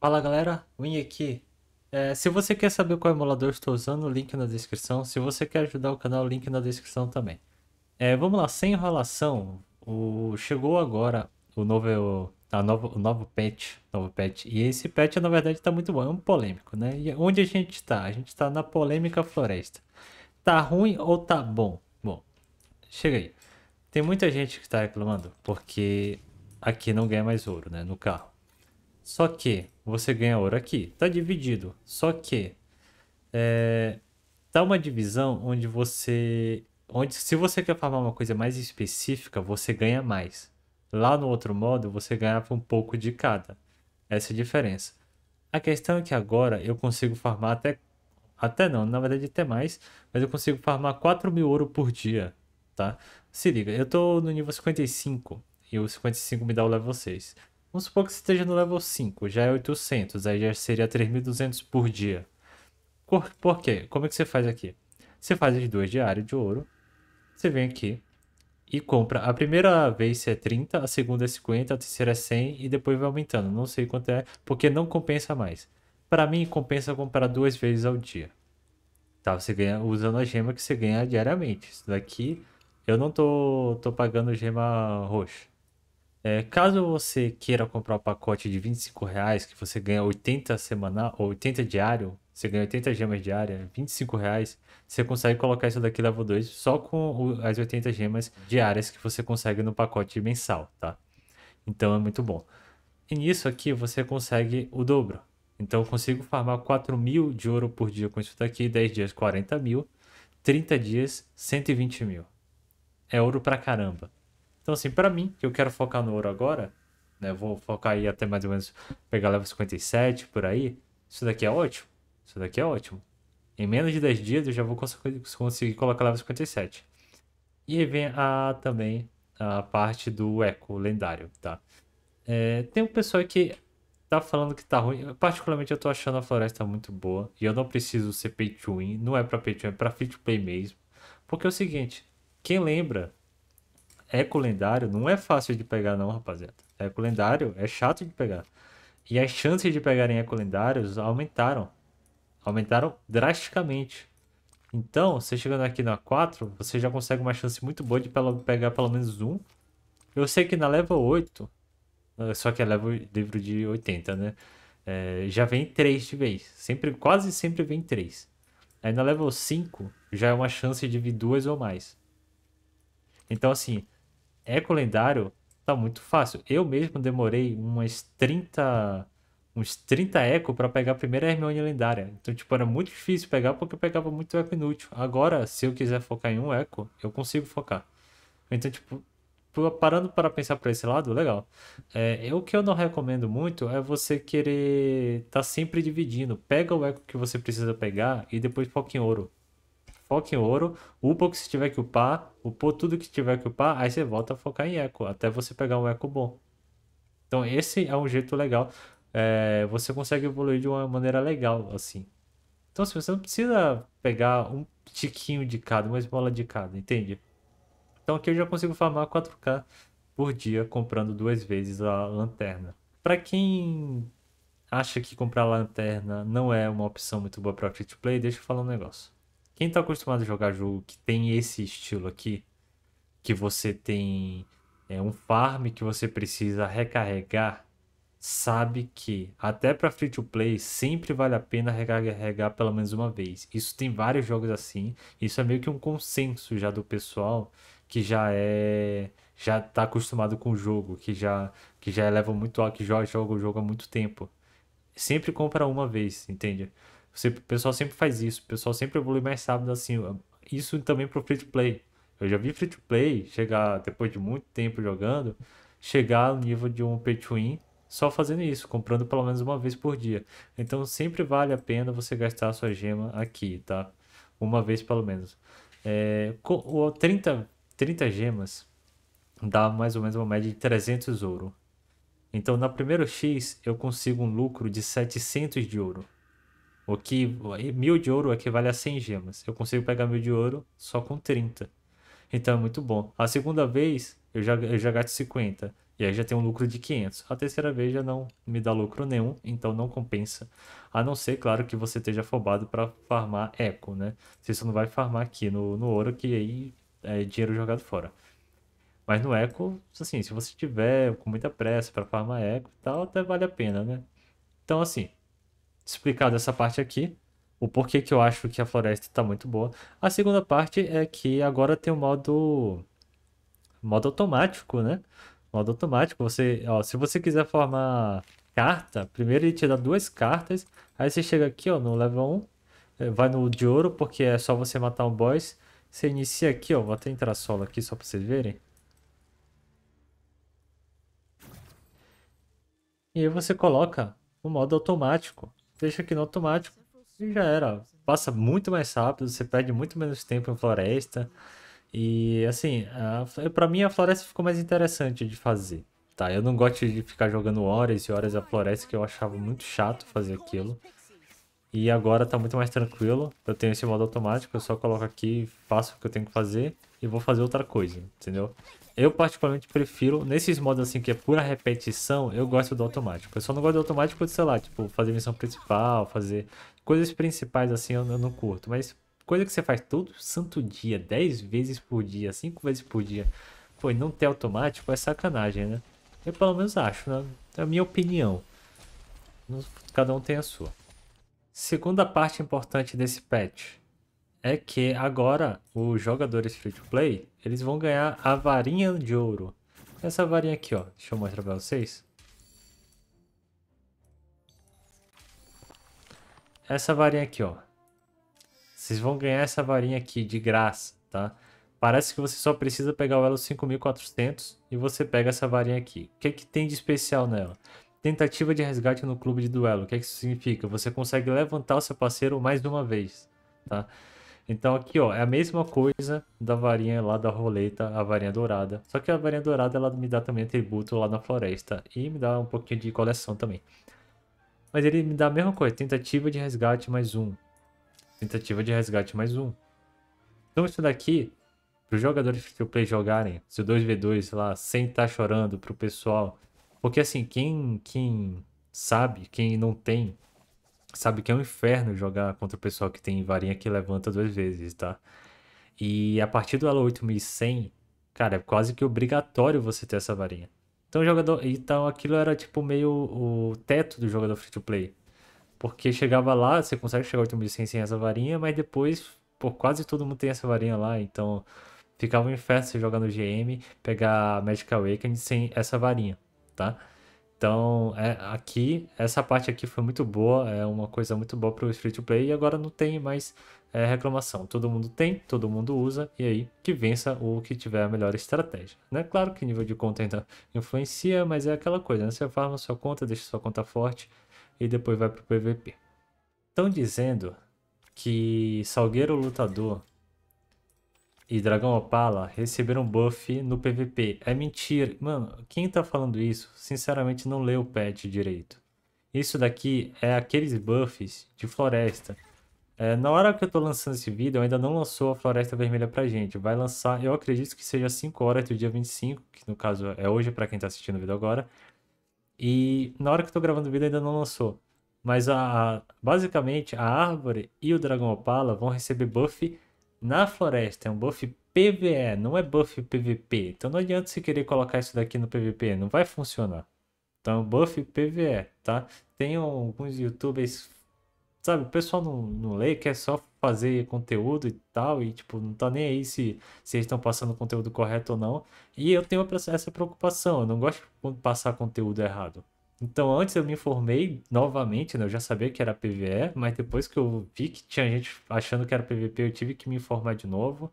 Fala galera, Win aqui. É, se você quer saber qual emulador estou usando, link na descrição. Se você quer ajudar o canal, link na descrição também. É, vamos lá, sem enrolação, o... chegou agora o novo, a novo, o novo patch, novo patch. E esse patch na verdade está muito bom, é um polêmico, né? E onde a gente está? A gente está na polêmica floresta. Tá ruim ou tá bom? Bom, chega aí. Tem muita gente que está reclamando porque aqui não ganha mais ouro, né? No carro. Só que você ganha ouro aqui. Tá dividido. Só que é, tá uma divisão onde você. Onde, se você quer farmar uma coisa mais específica, você ganha mais. Lá no outro modo, você ganhava um pouco de cada. Essa é a diferença. A questão é que agora eu consigo farmar até. Até não, na verdade até mais. Mas eu consigo farmar 4 mil ouro por dia. Tá? Se liga, eu tô no nível 55. E o 55 me dá o level 6. Vamos supor que você esteja no level 5, já é 800, aí já seria 3.200 por dia. Por quê? Como é que você faz aqui? Você faz as duas diárias de ouro, você vem aqui e compra. A primeira vez é 30, a segunda é 50, a terceira é 100 e depois vai aumentando. Não sei quanto é, porque não compensa mais. Para mim, compensa comprar duas vezes ao dia. Tá, você ganha usando a gema que você ganha diariamente. Isso daqui, eu não tô, tô pagando gema roxa. É, caso você queira comprar o um pacote de 25 reais, que você ganha 80 semanal, ou 80 diário, você ganha 80 gemas diárias, 25 reais, você consegue colocar isso daqui level 2 só com as 80 gemas diárias que você consegue no pacote mensal, tá? Então é muito bom. E nisso aqui você consegue o dobro. Então eu consigo farmar 4 mil de ouro por dia com isso daqui, 10 dias 40 mil, 30 dias 120 mil. É ouro pra caramba. Então, assim, para mim, que eu quero focar no ouro agora, né? Vou focar aí até mais ou menos pegar level 57 por aí. Isso daqui é ótimo. Isso daqui é ótimo. Em menos de 10 dias eu já vou cons conseguir colocar level 57. E aí vem a, também a parte do eco lendário, tá? É, tem um pessoal que tá falando que tá ruim. Particularmente eu tô achando a floresta muito boa. E eu não preciso ser pay to win. Não é pra pay to win, é pra free to play mesmo. Porque é o seguinte, quem lembra eco lendário não é fácil de pegar, não, rapaziada. Eco lendário é chato de pegar. E as chances de pegarem eco lendários aumentaram. Aumentaram drasticamente. Então, você chegando aqui na 4, você já consegue uma chance muito boa de pegar pelo menos um. Eu sei que na level 8, eh, só que é level livro de 80, né? É, já vem 3 de vez. Sempre, quase sempre vem 3. Aí na level 5 já é uma chance de vir duas ou mais. Então, assim, eco lendário tá muito fácil. Eu mesmo demorei umas 30 uns 30 eco para pegar a primeira Hermione lendária. Então, tipo, era muito difícil pegar porque eu pegava muito eco inútil. Agora, se eu quiser focar em um eco, eu consigo focar. Então, tipo, parando para pensar para esse lado, legal. É, é, o que eu não recomendo muito é você querer tá sempre dividindo. Pega o eco que você precisa pegar e depois foca em ouro foca em ouro, upa o que você tiver que upar, upou tudo que tiver que upar, aí você volta a focar em eco, até você pegar um eco bom. Então esse é um jeito legal, é, você consegue evoluir de uma maneira legal, assim. Então se assim, você não precisa pegar um tiquinho de cada, uma esmola de cada, entende? Então aqui eu já consigo farmar 4k por dia comprando duas vezes a lanterna. Para quem acha que comprar lanterna não é uma opção muito boa para free to play, deixa eu falar um negócio. Quem tá acostumado a jogar jogo que tem esse estilo aqui, que você tem é, um farm que você precisa recarregar, sabe que até para free to play sempre vale a pena recarregar pelo menos uma vez. Isso tem vários jogos assim, isso é meio que um consenso já do pessoal que já é já tá acostumado com o jogo, que já que já eleva é muito alto, que joga, joga o jogo há muito tempo. Sempre compra uma vez, entende? Você, o pessoal sempre faz isso, o pessoal sempre evolui mais rápido assim. Isso também pro free to play. Eu já vi free to play chegar, depois de muito tempo jogando, chegar ao nível de um pay to win só fazendo isso, comprando pelo menos uma vez por dia. Então sempre vale a pena você gastar sua gema aqui, tá? Uma vez pelo menos. É, 30, 30 gemas dá mais ou menos uma média de 300 ouro. Então na primeira X eu consigo um lucro de 700 de ouro. O que mil de ouro equivale a 100 gemas. Eu consigo pegar mil de ouro só com 30. Então é muito bom. A segunda vez eu já, eu já gasto 50. E aí já tem um lucro de 500. A terceira vez já não me dá lucro nenhum, então não compensa. A não ser, claro, que você esteja afobado para farmar eco, né? Você não vai farmar aqui no, no ouro, que aí é dinheiro jogado fora. Mas no eco, assim, se você tiver com muita pressa para farmar eco e tal, até vale a pena, né? Então, assim, explicado essa parte aqui, o porquê que eu acho que a floresta está muito boa. A segunda parte é que agora tem o modo modo automático, né? Modo automático, você, ó, se você quiser formar carta, primeiro ele te dá duas cartas, aí você chega aqui, ó, no level 1, eh, vai no de ouro, porque é só você matar um boss. Você inicia aqui, ó, vou até entrar solo aqui só para vocês verem. E aí você coloca o modo automático deixa aqui no automático e já era. Passa muito mais rápido, você perde muito menos tempo em floresta. E assim, para mim a floresta ficou mais interessante de fazer. Tá, eu não gosto de ficar jogando horas e horas a floresta, que eu achava muito chato fazer aquilo. E agora tá muito mais tranquilo. Eu tenho esse modo automático, eu só coloco aqui, faço o que eu tenho que fazer e vou fazer outra coisa, entendeu? Eu particularmente prefiro, nesses modos assim que é pura repetição, eu gosto do automático. Eu só não gosto do automático de, sei lá, tipo, fazer missão principal, fazer coisas principais assim, eu, eu não curto. Mas coisa que você faz todo santo dia, 10 vezes por dia, 5 vezes por dia, pô, e não ter automático é sacanagem, né? Eu pelo menos acho, né? É a minha opinião. Cada um tem a sua. Segunda parte importante desse patch é que agora os jogadores free to play, eles vão ganhar a varinha de ouro. Essa varinha aqui, ó. Deixa eu mostrar pra vocês. Essa varinha aqui, ó. Vocês vão ganhar essa varinha aqui de graça, tá? Parece que você só precisa pegar o elo 5400 e você pega essa varinha aqui. O que, é que tem de especial nela? Tentativa de resgate no clube de duelo. O que, é que isso significa? Você consegue levantar o seu parceiro mais de uma vez, tá? Então aqui, ó, é a mesma coisa da varinha lá da roleta, a varinha dourada. Só que a varinha dourada, ela me dá também atributo lá na floresta. E me dá um pouquinho de coleção também. Mas ele me dá a mesma coisa, tentativa de resgate mais um. Tentativa de resgate mais um. Então isso daqui, para os jogadores free play jogarem, se o 2v2 lá, sem estar tá chorando o pessoal. Porque assim, quem, quem sabe, quem não tem sabe que é um inferno jogar contra o pessoal que tem varinha que levanta duas vezes, tá? E a partir do elo 8100, cara, é quase que obrigatório você ter essa varinha. Então, jogador, então aquilo era tipo meio o teto do jogador free to play. Porque chegava lá, você consegue chegar a 8100 sem essa varinha, mas depois, por quase todo mundo tem essa varinha lá, então ficava um inferno você jogar no GM, pegar Magic Awakening sem essa varinha, tá? Então, é, aqui, essa parte aqui foi muito boa, é uma coisa muito boa para o free to play e agora não tem mais é, reclamação. Todo mundo tem, todo mundo usa e aí que vença o que tiver a melhor estratégia. Né? Claro que nível de conta ainda influencia, mas é aquela coisa, né? você farma sua conta, deixa sua conta forte e depois vai para o PVP. Estão dizendo que Salgueiro Lutador e Dragão Opala receberam buff no PVP. É mentira. Mano, quem tá falando isso, sinceramente não leu o patch direito. Isso daqui é aqueles buffs de floresta. É, na hora que eu tô lançando esse vídeo, ainda não lançou a Floresta Vermelha pra gente. Vai lançar, eu acredito que seja 5 horas do dia 25, que no caso é hoje pra quem tá assistindo o vídeo agora. E na hora que eu tô gravando o vídeo ainda não lançou. Mas a, a basicamente a árvore e o dragão opala vão receber buff na floresta é um buff PVE, não é buff PVP. Então não adianta você querer colocar isso daqui no PVP, não vai funcionar. Então buff PVE, tá? Tem alguns youtubers, sabe, o pessoal não, não lê, quer só fazer conteúdo e tal, e tipo, não tá nem aí se, se eles estão passando conteúdo correto ou não. E eu tenho essa preocupação, eu não gosto de passar conteúdo errado. Então, antes eu me informei novamente, né? Eu já sabia que era PVE, mas depois que eu vi que tinha gente achando que era PVP, eu tive que me informar de novo.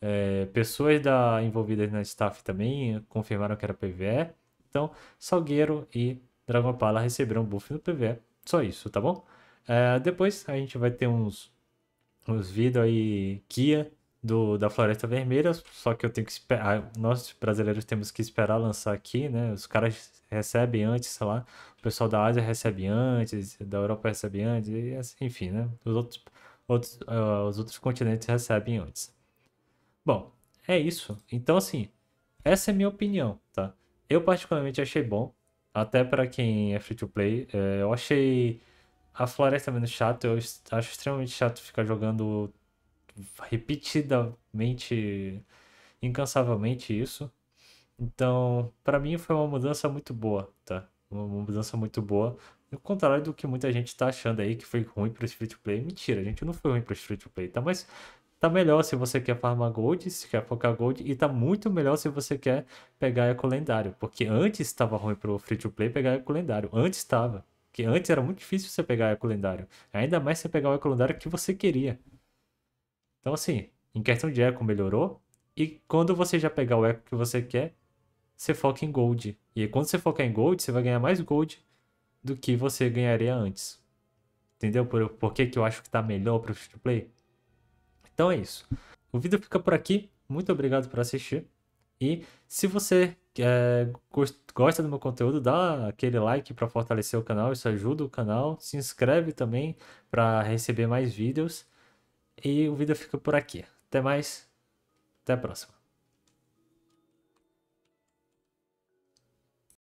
É, pessoas da, envolvidas na staff também confirmaram que era PVE. Então, Salgueiro e Dragonpala receberam um buff no PVE. Só isso, tá bom? É, depois a gente vai ter uns, uns vídeos aí, Kia, do, da Floresta Vermelha, só que eu tenho que esperar. Ah, nós brasileiros temos que esperar lançar aqui, né? Os caras recebem antes, sei lá. O pessoal da Ásia recebe antes, da Europa recebe antes, e assim, enfim, né? Os outros, outros, uh, os outros continentes recebem antes. Bom, é isso. Então, assim, essa é a minha opinião, tá? Eu particularmente achei bom, até para quem é free to play. É, eu achei a floresta menos chata, eu acho extremamente chato ficar jogando repetidamente, incansavelmente isso. Então, para mim foi uma mudança muito boa, tá? Uma mudança muito boa. Ao contrário do que muita gente tá achando aí, que foi ruim pro Street Play. Mentira, A gente, não foi ruim pro Street Play, tá? Mas tá melhor se você quer farmar gold, se quer focar gold, e tá muito melhor se você quer pegar eco lendário, porque antes estava ruim pro free to play pegar eco lendário, antes estava, que antes era muito difícil você pegar eco lendário, ainda mais você pegar o eco lendário que você queria. Então, assim, em questão de eco melhorou. E quando você já pegar o eco que você quer, você foca em gold. E aí, quando você focar em gold, você vai ganhar mais gold do que você ganharia antes. Entendeu por, por que, que eu acho que tá melhor pro free to play? Então é isso. O vídeo fica por aqui. Muito obrigado por assistir. E se você é, gosta do meu conteúdo, dá aquele like para fortalecer o canal, isso ajuda o canal. Se inscreve também para receber mais vídeos. E o vídeo fica por aqui. Até mais. Até a próxima.